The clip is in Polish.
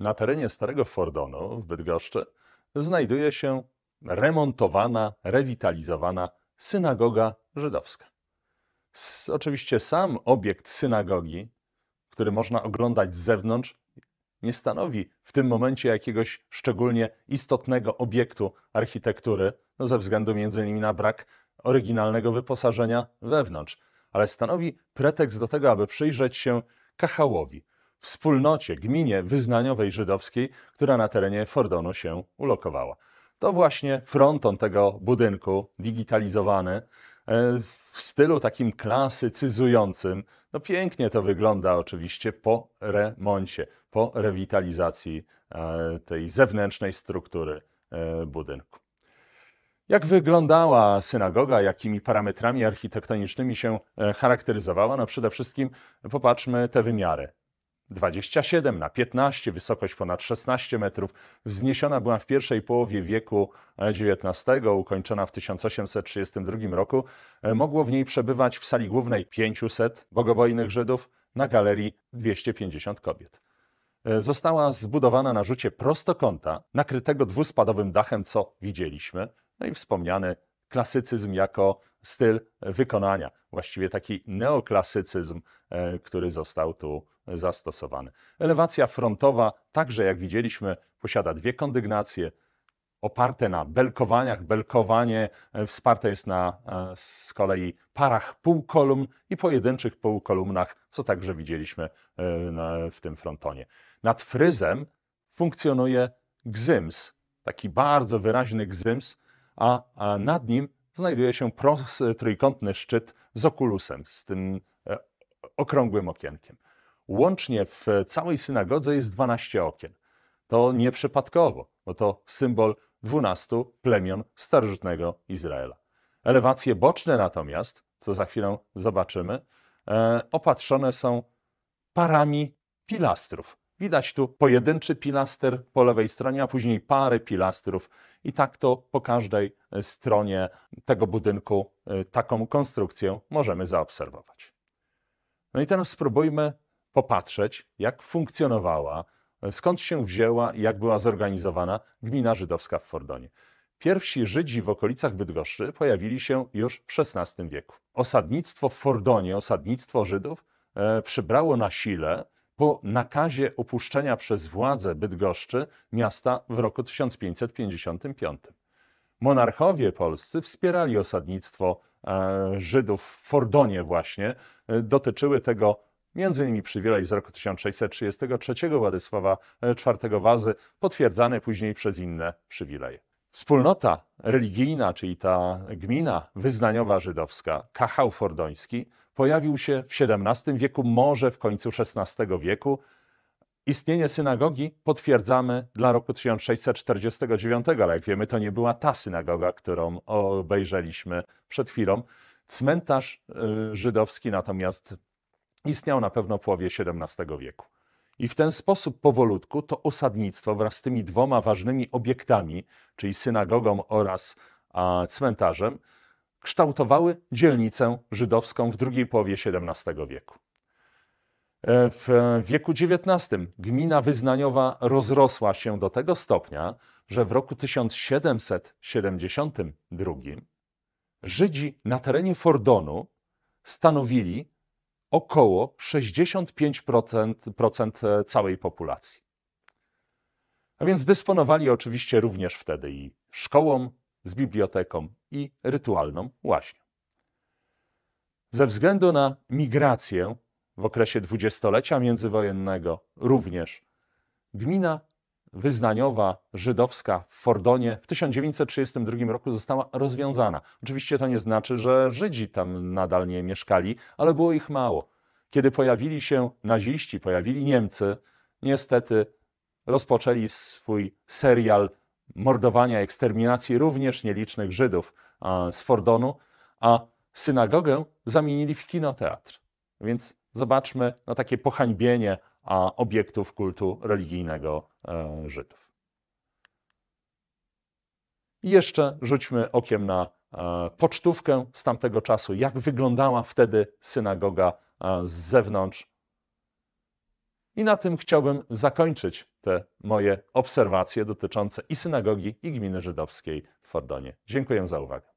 Na terenie Starego Fordonu w Bydgoszczy znajduje się remontowana, rewitalizowana synagoga żydowska. oczywiście sam obiekt synagogi, który można oglądać z zewnątrz, nie stanowi w tym momencie jakiegoś szczególnie istotnego obiektu architektury, no ze względu między innymi na brak oryginalnego wyposażenia wewnątrz, ale stanowi pretekst do tego, aby przyjrzeć się kachałowi, wspólnocie, gminie wyznaniowej żydowskiej, która na terenie Fordonu się ulokowała. To właśnie fronton tego budynku, digitalizowany, e, w stylu takim klasycyzującym. No pięknie to wygląda oczywiście po remoncie, po rewitalizacji e, tej zewnętrznej struktury e, budynku. Jak wyglądała synagoga, jakimi parametrami architektonicznymi się charakteryzowała? No przede wszystkim popatrzmy te wymiary. 27 na 15, wysokość ponad 16 metrów. Wzniesiona była w pierwszej połowie wieku XIX, ukończona w 1832 roku. E, mogło w niej przebywać w sali głównej 500 bogobojnych Żydów, na galerii 250 kobiet. E, została zbudowana na rzucie prostokąta, nakrytego dwuspadowym dachem, co widzieliśmy. No i wspomniany klasycyzm jako styl wykonania, właściwie taki neoklasycyzm, e, który został tu zastosowany. Elewacja frontowa, także jak widzieliśmy, posiada dwie kondygnacje, oparte na belkowaniach. Belkowanie e, wsparte jest na e, z kolei parach półkolumn i pojedynczych półkolumnach, co także widzieliśmy w tym frontonie. Nad fryzem funkcjonuje gzyms, taki bardzo wyraźny gzyms, a nad nim znajduje się trójkątny szczyt z okulusem, z tym e, okrągłym okienkiem. Łącznie w całej synagodze jest 12 okien. To nieprzypadkowo, bo to symbol 12 plemion starożytnego Izraela. Elewacje boczne natomiast, co za chwilę zobaczymy, e, opatrzone są parami pilastrów. Widać tu pojedynczy pilaster po lewej stronie, a później parę pilastrów. I tak to po każdej e, stronie tego budynku e, taką konstrukcję możemy zaobserwować. No i teraz spróbujmy popatrzeć, jak funkcjonowała, e, skąd się wzięła i jak była zorganizowana gmina żydowska w Fordonie. Pierwsi Żydzi w okolicach Bydgoszczy pojawili się już w XVI wieku. Osadnictwo w Fordonie, osadnictwo Żydów, przybrało na sile po nakazie opuszczenia przez władze Bydgoszczy miasta w roku 1555. Monarchowie polscy wspierali osadnictwo e, Żydów w Fordonie właśnie. E, dotyczyły tego m.in. przywilej z roku 1633 Władysława IV e, Wazy, potwierdzane później przez inne przywileje. Wspólnota religijna, czyli ta gmina wyznaniowa żydowska, Kachał Fordoński, pojawił się w XVII wieku, może w końcu XVI wieku. Istnienie synagogi potwierdzamy dla roku 1649, ale jak wiemy, to nie była ta synagoga, którą obejrzeliśmy przed chwilą. Cmentarz y, żydowski natomiast istniał na pewno w połowie XVII wieku. I w ten sposób powolutku to osadnictwo wraz z tymi dwoma ważnymi obiektami, czyli synagogą oraz cmentarzem, kształtowały dzielnicę żydowską w drugiej połowie XVII wieku. E, e, w wieku XIX gmina wyznaniowa rozrosła się do tego stopnia, że w roku 1772 Żydzi na terenie Fordonu stanowili około 65% e, całej populacji. A więc dysponowali oczywiście również wtedy i szkołą, z biblioteką i rytualną właśnie. Ze względu na migrację w okresie dwudziestolecia międzywojennego również gmina wyznaniowa żydowska w Fordonie w 1932 roku została rozwiązana. Oczywiście to nie znaczy, że Żydzi tam nadal nie mieszkali, ale było ich mało. Kiedy pojawili się naziści, pojawili Niemcy, niestety rozpoczęli swój serial mordowania, eksterminacji również nielicznych Żydów z Fordonu, a synagogę zamienili w kinoteatr. Więc zobaczmy na no, takie pohańbienie obiektów kultu religijnego e, Żydów. I jeszcze rzućmy okiem na e, pocztówkę z tamtego czasu, jak wyglądała wtedy synagoga e, z zewnątrz. I na tym chciałbym zakończyć te moje obserwacje dotyczące i synagogi, i gminy żydowskiej w Fordonie. Dziękuję za uwagę.